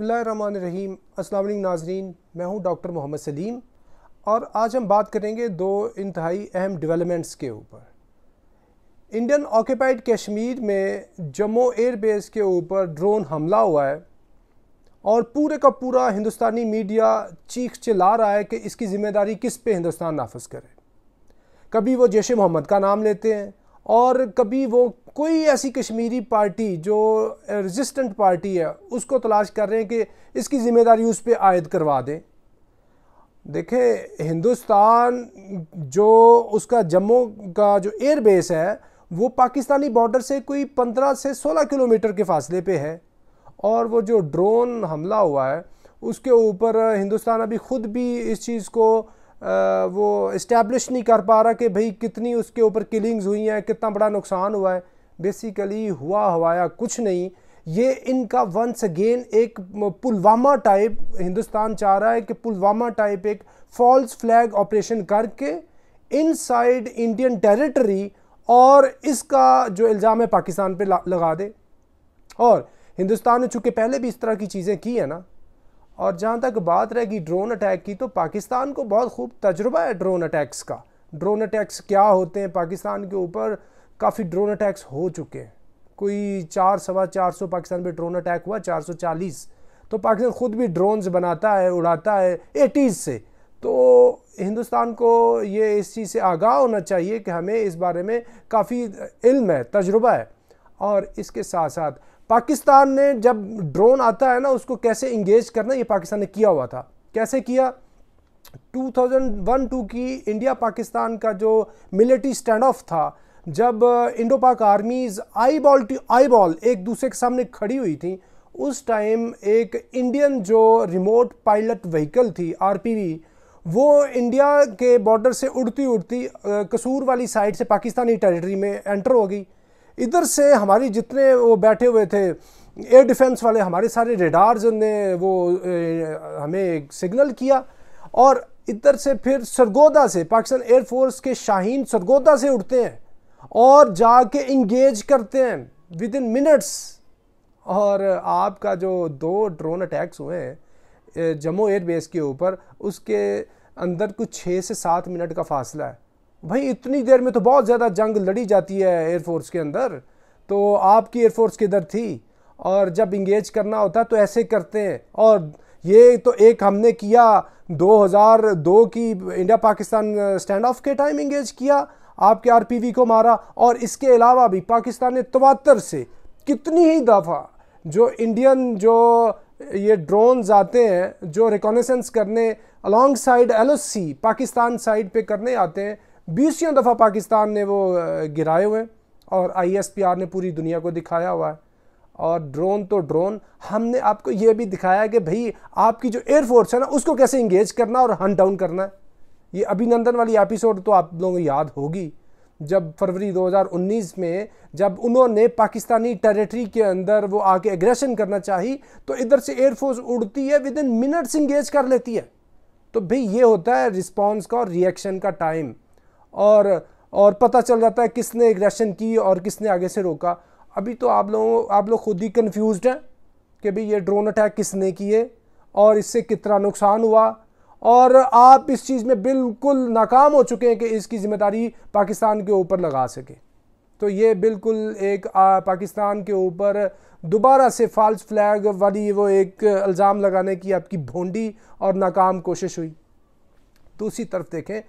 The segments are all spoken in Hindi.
बसमीम अस्सलाम नाजरीन मैं हूं डॉक्टर मोहम्मद सलीम और आज हम बात करेंगे दो इंतहाई अहम डेवलपमेंट्स के ऊपर इंडियन ऑक्यूपाइड कश्मीर में जम्मू एयरबेस के ऊपर ड्रोन हमला हुआ है और पूरे का पूरा हिंदुस्तानी मीडिया चीख चिल्ला रहा है कि इसकी ज़िम्मेदारी किस पे हिंदुस्तान नाफज करे कभी वो जैश मोहम्मद का नाम लेते हैं और कभी वो कोई ऐसी कश्मीरी पार्टी जो रजिस्टेंट पार्टी है उसको तलाश कर रहे हैं कि इसकी ज़िम्मेदारी उस पर आयद करवा दें देखें हिंदुस्तान जो उसका जम्मू का जो एयर बेस है वो पाकिस्तानी बॉर्डर से कोई पंद्रह से सोलह किलोमीटर के फासले पे है और वो जो ड्रोन हमला हुआ है उसके ऊपर हिंदुस्तान अभी ख़ुद भी इस चीज़ को वो इस्टेब्लिश नहीं कर पा रहा कि भाई कितनी उसके ऊपर किलिंग्स हुई हैं कितना बड़ा नुकसान हुआ है बेसिकली हुआ हवाया कुछ नहीं ये इनका वंस अगेन एक पुलवामा टाइप हिंदुस्तान चाह रहा है कि पुलवामा टाइप एक फॉल्स फ्लैग ऑपरेशन करके इनसाइड इंडियन टेरिटरी और इसका जो इल्ज़ाम है पाकिस्तान पे लगा दे और हिंदुस्तान ने चूँकि पहले भी इस तरह की चीज़ें की है ना और जहाँ तक बात रहेगी ड्रोन अटैक की तो पाकिस्तान को बहुत खूब तजुर्बा है ड्रोन अटैक्स का ड्रोन अटैक्स क्या होते हैं पाकिस्तान के ऊपर काफ़ी ड्रोन अटैक्स हो चुके हैं कोई चार सवा चार सौ पाकिस्तान पे ड्रोन अटैक हुआ चार सौ चालीस तो पाकिस्तान ख़ुद भी ड्रोन्स बनाता है उड़ाता है एटीज़ से तो हिंदुस्तान को ये इस चीज़ से आगाह होना चाहिए कि हमें इस बारे में काफ़ी इल्म है तजुर्बा है और इसके साथ साथ पाकिस्तान ने जब ड्रोन आता है ना उसको कैसे इंगेज करना ये पाकिस्तान ने किया हुआ था कैसे किया 2001-2 की इंडिया पाकिस्तान का जो मिलिट्री स्टैंड ऑफ था जब Indo Pak armies eyeball to eyeball एक दूसरे के सामने खड़ी हुई थी उस टाइम एक इंडियन जो रिमोट पायलट व्हीकल थी आर वो इंडिया के बॉर्डर से उड़ती उड़ती uh, कसूर वाली साइड से पाकिस्तानी टेरिटरी में एंटर हो गई इधर से हमारी जितने वो बैठे हुए थे एयर डिफेंस वाले हमारे सारे रेडार्स ने वो हमें सिग्नल किया और इधर से फिर सरगोदा से पाकिस्तान एयरफोर्स के शाहीन सरगोदा से उठते हैं और जाके इंगेज करते हैं विद इन मिनट्स और आपका जो दो ड्रोन अटैक्स हुए हैं जम्मू एयरबेस के ऊपर उसके अंदर कुछ छः से सात मिनट का फासला है भाई इतनी देर में तो बहुत ज़्यादा जंग लड़ी जाती है एयरफोर्स के अंदर तो आपकी एयरफोर्स किधर थी और जब इंगेज करना होता तो ऐसे करते हैं और ये तो एक हमने किया 2002 की इंडिया पाकिस्तान स्टैंड ऑफ के टाइम इंगेज किया आपके आरपीवी को मारा और इसके अलावा भी पाकिस्तान ने तवातर से कितनी ही दफ़ा जो इंडियन जो ये ड्रोन आते हैं जो रिकॉनसेंस करने अलॉन्ग साइड एल पाकिस्तान साइड पे करने आते हैं बीसियों दफ़ा पाकिस्तान ने वो गिराए हुए और आई ने पूरी दुनिया को दिखाया हुआ है और ड्रोन तो ड्रोन हमने आपको ये भी दिखाया कि भाई आपकी जो एयरफोर्स है ना उसको कैसे इंगेज करना और हंट डाउन करना है ये अभिनंदन वाली एपिसोड तो आप लोगों को याद होगी जब फरवरी 2019 में जब उन्होंने पाकिस्तानी टेरिटरी के अंदर वो आके एग्रेशन करना चाही तो इधर से एयरफोर्स उड़ती है विद इन मिनट्स इंगेज कर लेती है तो भाई ये होता है रिस्पॉन्स का और रिएक्शन का टाइम और और पता चल जाता है किसने एग्रेशन की और किसने आगे से रोका अभी तो आप लोगों आप लोग खुद ही कन्फ्यूज हैं कि भाई ये ड्रोन अटैक किसने किए और इससे कितना नुकसान हुआ और आप इस चीज़ में बिल्कुल नाकाम हो चुके हैं कि इसकी ज़िम्मेदारी पाकिस्तान के ऊपर लगा सके तो ये बिल्कुल एक आ, पाकिस्तान के ऊपर दोबारा से फॉल्स फ्लैग वाली वो एक इल्ज़ाम लगाने की आपकी भोंडी और नाकाम कोशिश हुई दूसरी तरफ देखें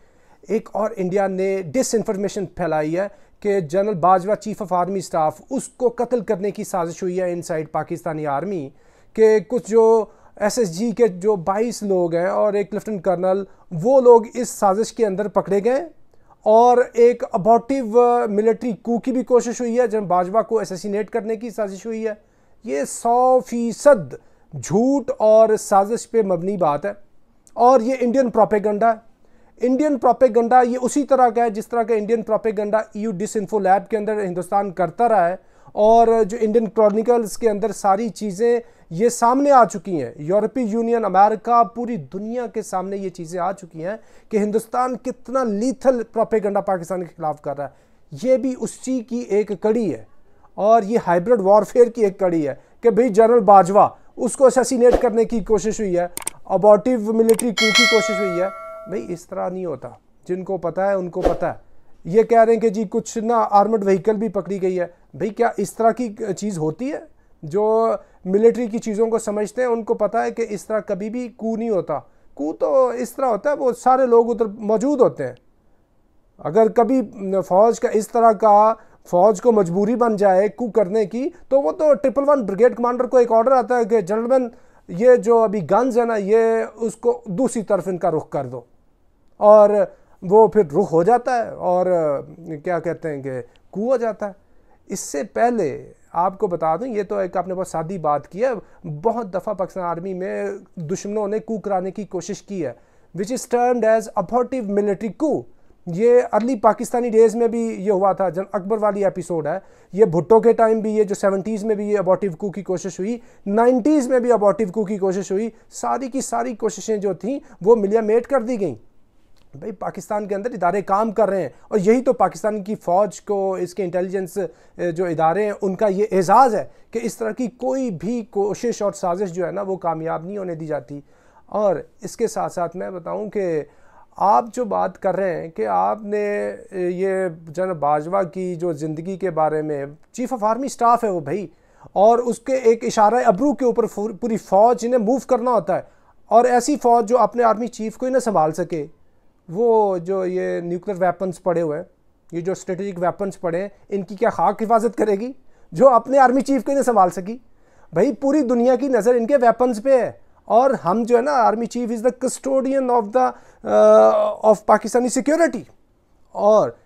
एक और इंडिया ने डिस इन्फॉर्मेशन फैलाई है कि general Bajwa chief of army staff उसको कत्ल करने की साजिश हुई है इनसाइड पाकिस्तानी आर्मी के कुछ जो एसएसजी के जो 22 लोग हैं और एक लेफ्टिनेंट कर्नल वो लोग इस साजिश के अंदर पकड़े गए और एक अबॉटिव मिलिट्री कू की भी कोशिश हुई है जनरल बाजवा को एसेसिनेट करने की साजिश हुई है ये सौ फीसद झूठ और साजिश पे मबनी बात है और ये इंडियन प्रोपेगंडा है इंडियन प्रोपेगंडा ये उसी तरह का है जिस तरह का Indian propaganda EU disinfo lab के अंदर हिंदुस्तान करता रहा है और जो इंडियन क्रॉनिकल्स के अंदर सारी चीज़ें ये सामने आ चुकी हैं यूरोपीय यूनियन अमेरिका पूरी दुनिया के सामने ये चीज़ें आ चुकी हैं कि हिंदुस्तान कितना लीथल प्रोपेगंडा पाकिस्तान के खिलाफ कर रहा है ये भी उसी की एक कड़ी है और ये हाइब्रिड वॉरफेयर की एक कड़ी है कि भाई जनरल बाजवा उसको असैसिनेट करने की कोशिश हुई है अबॉटिव मिलिट्री क्यू की कोशिश हुई है भाई इस तरह नहीं होता जिनको पता है उनको पता है ये कह रहे हैं कि जी कुछ ना आर्मड व्हीकल भी पकड़ी गई है भाई क्या इस तरह की चीज़ होती है जो मिलिट्री की चीज़ों को समझते हैं उनको पता है कि इस तरह कभी भी कू नहीं होता कू तो इस तरह होता है वो सारे लोग उधर मौजूद होते हैं अगर कभी फ़ौज का इस तरह का फ़ौज को मजबूरी बन जाए कू करने की तो वो तो ट्रिपल वन ब्रिगेड कमांडर को एक ऑर्डर आता है कि जनरल ये जो अभी गन्स है ना ये उसको दूसरी तरफ इनका रुख कर दो और वो फिर रुख हो जाता है और क्या कहते हैं कि कू हो जाता है इससे पहले आपको बता दूं ये तो एक आपने बहुत सादी बात की है बहुत दफ़ा पाकिस्तान आर्मी में दुश्मनों ने कू कराने की कोशिश की है which is termed as authoritative military coup ये अर्ली पाकिस्तानी डेज में भी ये हुआ था जन अकबर वाली एपिसोड है ये भुट्टो के टाइम भी ये जो सेवेंटीज़ में भी ये अबॉटिव कू की कोशिश हुई नाइन्टीज़ में भी अबॉटिव कू की कोशिश हुई सारी की सारी कोशिशें जो थीं वो मिलिया मेट कर दी गई भाई पाकिस्तान के अंदर इदारे काम कर रहे हैं और यही तो पाकिस्तान की फ़ौज को इसके इंटेलिजेंस जो इदारे हैं उनका ये एजाज़ है कि इस तरह की कोई भी कोशिश और साजिश जो है ना वो कामयाब नहीं होने दी जाती और इसके साथ साथ मैं बताऊं कि आप जो बात कर रहे हैं कि आपने ये जन बाजवा की जो ज़िंदगी के बारे में चीफ़ ऑफ आर्मी स्टाफ है वो भाई और उसके एक इशारा अबरू के ऊपर पूरी फ़ौज इन्हें मूव करना होता है और ऐसी फ़ौज जो अपने आर्मी चीफ़ को ही ना संभाल सके वो जो ये न्यूक्लियर वेपन्स पड़े हुए हैं ये जो स्ट्रेटेजिक वेपन्स पड़े हैं इनकी क्या खाक हिफाजत करेगी जो अपने आर्मी चीफ को नहीं संभाल सकी भाई पूरी दुनिया की नज़र इनके वेपन्स पे है और हम जो है ना army chief is the custodian of the of Pakistani security और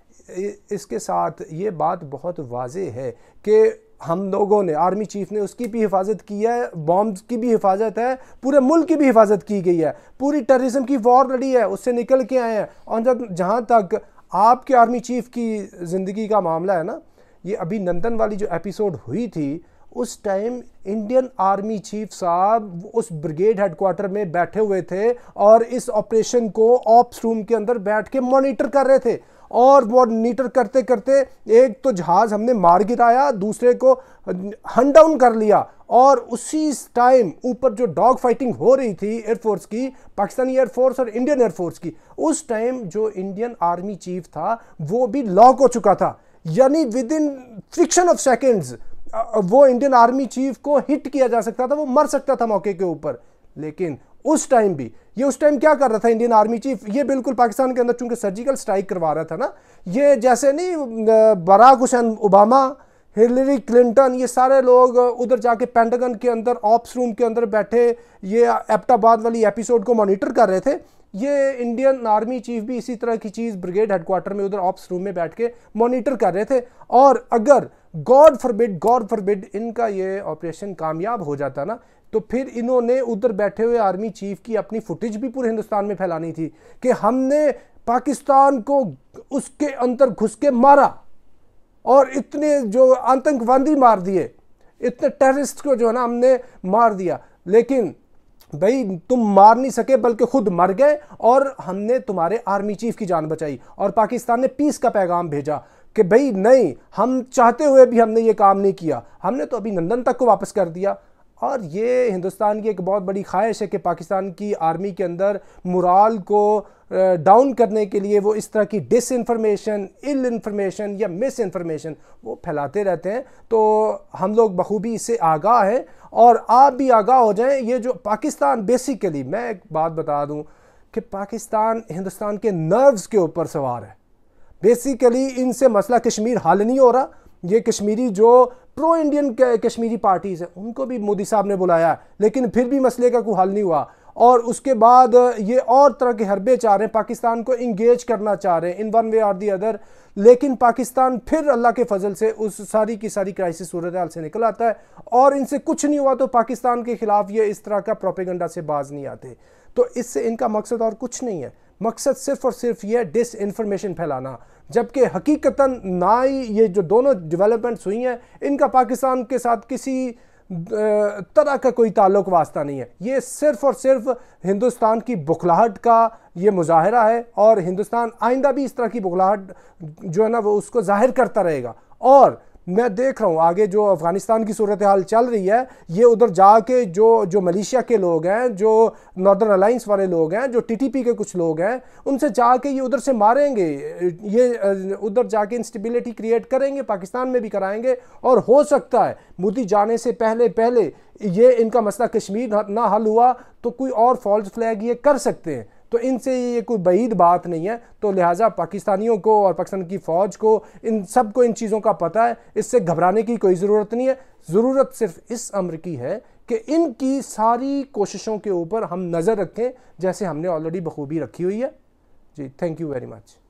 इसके साथ ये बात बहुत वाज है कि हम लोगों ने आर्मी चीफ ने उसकी भी हिफाजत की है बॉम्ब की भी हिफाजत है पूरे मुल्क की भी हिफाजत की गई है पूरी टेररिज्म की वॉर लड़ी है उससे निकल के आए हैं और जब जहाँ तक आपके आर्मी चीफ की ज़िंदगी का मामला है ना ये अभी नंदन वाली जो एपिसोड हुई थी उस टाइम इंडियन आर्मी चीफ साहब उस ब्रिगेड हेडक्वार्टर में बैठे हुए थे और इस ऑपरेशन को ऑप्स रूम के अंदर बैठ के मॉनिटर कर रहे थे और मॉनिटर करते करते एक तो जहाज़ हमने मार गिराया दूसरे को हंड डाउन कर लिया और उसी टाइम ऊपर जो डॉग फाइटिंग हो रही थी एयरफोर्स की पाकिस्तानी एयरफोर्स और इंडियन एयरफोर्स की उस टाइम जो इंडियन आर्मी चीफ था वो भी लॉक हो चुका था यानी within friction of seconds वो इंडियन आर्मी चीफ को हिट किया जा सकता था वो मर सकता था मौके के ऊपर लेकिन उस टाइम भी ये उस टाइम क्या कर रहा था इंडियन आर्मी चीफ ये बिल्कुल पाकिस्तान के अंदर चूंकि सर्जिकल स्ट्राइक करवा रहा था ना ये जैसे नहीं Barack Hussein Obama Hillary Clinton ये सारे लोग उधर जाके पेंटागन के अंदर ऑप्स रूम के अंदर बैठे ये एप्टाबाद वाली एपिसोड को मॉनिटर कर रहे थे ये इंडियन आर्मी चीफ भी इसी तरह की चीज़ ब्रिगेड हेडक्वार्टर में उधर ऑप्स रूम में बैठ के मॉनिटर कर रहे थे और अगर गॉड फॉरबिड गॉड फॉरबिड इनका ये ऑपरेशन कामयाब हो जाता ना तो फिर इन्होंने उधर बैठे हुए आर्मी चीफ की अपनी फुटेज भी पूरे हिंदुस्तान में फैलानी थी कि हमने पाकिस्तान को उसके अंदर घुस के मारा और इतने जो आतंकवादी मार दिए इतने टेररिस्ट को जो है ना हमने मार दिया लेकिन भाई तुम मार नहीं सके बल्कि खुद मर गए और हमने तुम्हारे आर्मी चीफ की जान बचाई और पाकिस्तान ने पीस का पैगाम भेजा कि भाई नहीं हम चाहते हुए भी हमने ये काम नहीं किया हमने तो अभी नंदन तक को वापस कर दिया और ये हिंदुस्तान की एक बहुत बड़ी ख्वाहिश है कि पाकिस्तान की आर्मी के अंदर मुराल को डाउन करने के लिए वो इस तरह की डिस इन्फॉर्मेशन इल इन्फॉर्मेशन या मिस इन्फॉर्मेशन वो फैलाते रहते हैं तो हम लोग बखूबी इससे आगाह हैं और आप भी आगाह हो जाएं ये जो पाकिस्तान बेसिकली मैं एक बात बता दूं कि पाकिस्तान हिंदुस्तान के नर्व्स के ऊपर सवार है बेसिकली इनसे मसला कश्मीर हल नहीं हो रहा ये कश्मीरी जो प्रो इंडियन कश्मीरी पार्टीज़ हैं उनको भी मोदी साहब ने बुलाया लेकिन फिर भी मसले का कोई हल नहीं हुआ और उसके बाद ये और तरह के हरबे चाह रहे हैं पाकिस्तान को इंगेज करना चाह रहे हैं in one way or the other लेकिन पाकिस्तान फिर अल्लाह के फजल से उस सारी की सारी क्राइसिस सूरत हाल से निकल आता है और इनसे कुछ नहीं हुआ तो पाकिस्तान के ख़िलाफ़ ये इस तरह का प्रोपेगंडा से बाज नहीं आते तो इससे इनका मकसद और कुछ नहीं है मकसद सिर्फ और सिर्फ ये डिस इन्फॉर्मेशन फैलाना जबकि हकीकता ना ही ये जो दोनों डेवलपमेंट्स हुई हैं इनका पाकिस्तान के साथ किसी तरह का कोई ताल्लुक वास्ता नहीं है ये सिर्फ और सिर्फ हिंदुस्तान की बुखलाहट का ये मुजाहरा है और हिंदुस्तान आइंदा भी इस तरह की बुखलाहट जो है ना वो उसको जाहिर करता रहेगा और मैं देख रहा हूँ आगे जो अफ़गानिस्तान की सूरत हाल चल रही है ये उधर जाके जो जो मलेशिया के लोग हैं जो नॉर्दर्न अलाइंस वाले लोग हैं जो टीटीपी के कुछ लोग हैं उनसे जाके ये उधर से मारेंगे ये उधर जाके इंस्टेबिलिटी क्रिएट करेंगे पाकिस्तान में भी कराएंगे और हो सकता है मोदी जाने से पहले पहले ये इनका मसला कश्मीर ना हल हुआ तो कोई और फॉल्स फ्लैग ये कर सकते हैं तो इनसे ये कोई بعید बात नहीं है तो लिहाजा पाकिस्तानियों को और पाकिस्तान की फ़ौज को इन सब को इन चीज़ों का पता है इससे घबराने की कोई ज़रूरत नहीं है ज़रूरत सिर्फ इस अम्र की है कि इनकी सारी कोशिशों के ऊपर हम नज़र रखें जैसे हमने ऑलरेडी बखूबी रखी हुई है जी थैंक यू वेरी मच